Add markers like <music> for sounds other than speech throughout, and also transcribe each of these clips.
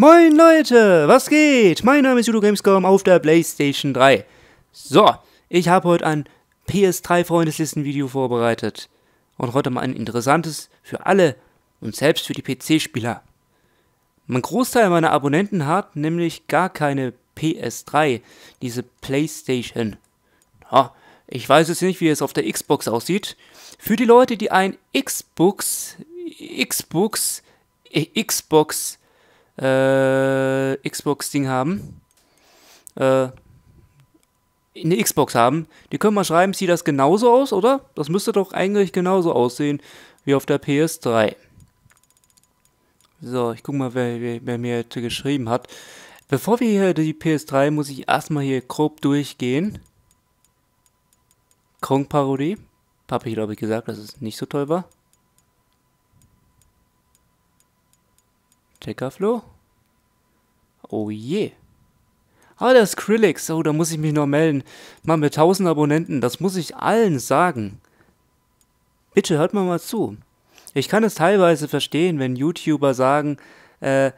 Moin Leute, was geht? Mein Name ist Judo Gamescom auf der PlayStation 3. So, ich habe heute ein PS3-Freundeslisten-Video vorbereitet. Und heute mal ein interessantes für alle und selbst für die PC-Spieler. Mein Großteil meiner Abonnenten hat nämlich gar keine PS3, diese PlayStation. Ja, ich weiß jetzt nicht, wie es auf der Xbox aussieht. Für die Leute, die ein Xbox, Xbox, äh, Xbox äh, Xbox-Ding haben, äh, eine Xbox haben, die können mal schreiben, sieht das genauso aus, oder? Das müsste doch eigentlich genauso aussehen wie auf der PS3. So, ich guck mal, wer, wer, wer mir jetzt geschrieben hat. Bevor wir hier die PS3, muss ich erstmal hier grob durchgehen. kong parodie Habe ich, glaube ich, gesagt, dass es nicht so toll war. Hackerflo? Oh je. Ah, der Skrillex. Oh, da muss ich mich noch melden. Mann, mit 1000 Abonnenten, das muss ich allen sagen. Bitte hört mir mal zu. Ich kann es teilweise verstehen, wenn YouTuber sagen, äh,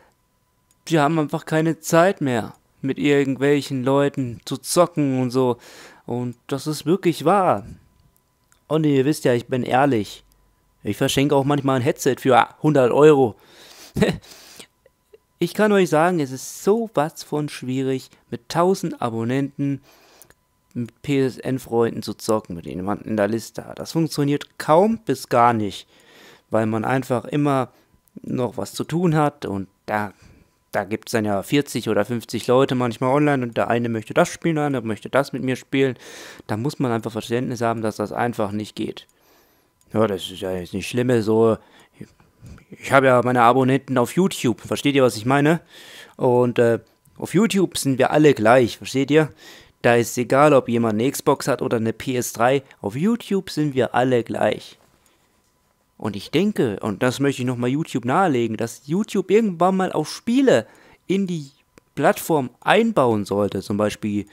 wir haben einfach keine Zeit mehr, mit irgendwelchen Leuten zu zocken und so. Und das ist wirklich wahr. Und ihr wisst ja, ich bin ehrlich. Ich verschenke auch manchmal ein Headset für 100 Euro. <laughs> Ich kann euch sagen, es ist sowas von schwierig, mit 1000 Abonnenten mit PSN-Freunden zu zocken, mit denen man in der Liste hat. Das funktioniert kaum bis gar nicht, weil man einfach immer noch was zu tun hat und da, da gibt es dann ja 40 oder 50 Leute manchmal online und der eine möchte das spielen, der andere möchte das mit mir spielen. Da muss man einfach Verständnis haben, dass das einfach nicht geht. Ja, das ist ja jetzt nicht schlimm, so ich habe ja meine Abonnenten auf YouTube, versteht ihr, was ich meine? Und äh, auf YouTube sind wir alle gleich, versteht ihr? Da ist egal, ob jemand eine Xbox hat oder eine PS3, auf YouTube sind wir alle gleich. Und ich denke, und das möchte ich nochmal YouTube nahelegen, dass YouTube irgendwann mal auch Spiele in die Plattform einbauen sollte. Zum Beispiel,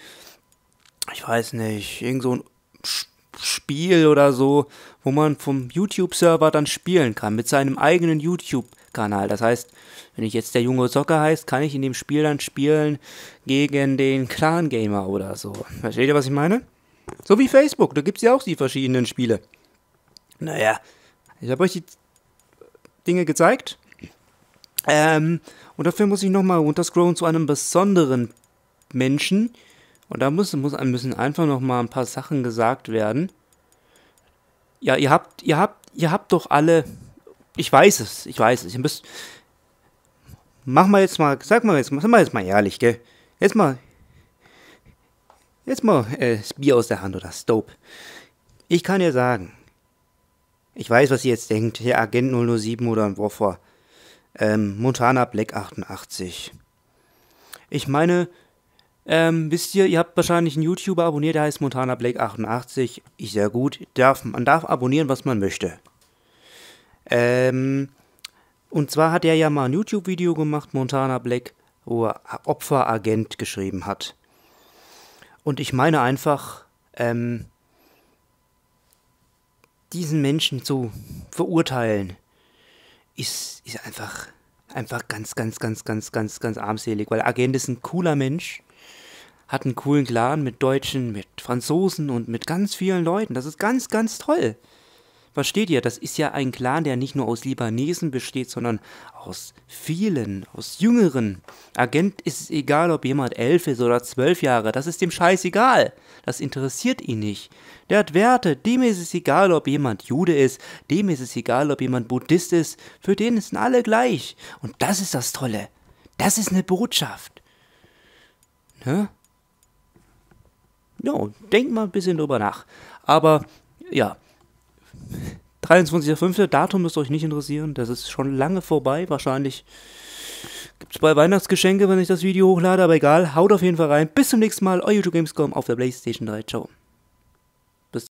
ich weiß nicht, irgend so ein Spiel Spiel oder so, wo man vom YouTube-Server dann spielen kann, mit seinem eigenen YouTube-Kanal. Das heißt, wenn ich jetzt der junge Soccer heißt, kann ich in dem Spiel dann spielen gegen den Clan-Gamer oder so. Versteht ihr, was ich meine? So wie Facebook, da gibt es ja auch die verschiedenen Spiele. Naja, ich habe euch die Dinge gezeigt. Ähm, und dafür muss ich nochmal runterscrollen zu einem besonderen Menschen, und da muss, muss ein bisschen einfach noch mal ein paar Sachen gesagt werden. Ja, ihr habt, ihr habt, ihr habt doch alle. Ich weiß es, ich weiß es. Ihr müsst. Mach mal jetzt mal, sag mal jetzt, sag mal jetzt mal ehrlich, gell? Jetzt mal. Jetzt mal äh, das Bier aus der Hand oder das Dope. Ich kann dir sagen. Ich weiß, was ihr jetzt denkt. Hier Agent 007 oder ein Woffer. Ähm, Montana Black 88. Ich meine, ähm, wisst ihr, ihr habt wahrscheinlich einen YouTuber abonniert, der heißt Montana Blake 88. Ich sehr gut. Darf, man darf abonnieren, was man möchte. Ähm, und zwar hat er ja mal ein YouTube-Video gemacht, Montana Black, wo er Opferagent geschrieben hat. Und ich meine einfach, ähm, diesen Menschen zu verurteilen, ist, ist einfach, einfach ganz, ganz, ganz, ganz, ganz, ganz armselig, weil Agent ist ein cooler Mensch hat einen coolen Clan mit Deutschen, mit Franzosen und mit ganz vielen Leuten. Das ist ganz, ganz toll. Versteht ihr, das ist ja ein Clan, der nicht nur aus Libanesen besteht, sondern aus vielen, aus jüngeren. Agent ist es egal, ob jemand elf ist oder zwölf Jahre, das ist dem Scheiß egal. Das interessiert ihn nicht. Der hat Werte, dem ist es egal, ob jemand Jude ist, dem ist es egal, ob jemand Buddhist ist, für den sind alle gleich. Und das ist das Tolle. Das ist eine Botschaft. Ne? ja, denk mal ein bisschen drüber nach. Aber ja, 23.05. Datum müsst euch nicht interessieren. Das ist schon lange vorbei. Wahrscheinlich gibt es bei Weihnachtsgeschenke, wenn ich das Video hochlade. Aber egal, haut auf jeden Fall rein. Bis zum nächsten Mal. Euer YouTube Gamescom auf der PlayStation 3. Ciao.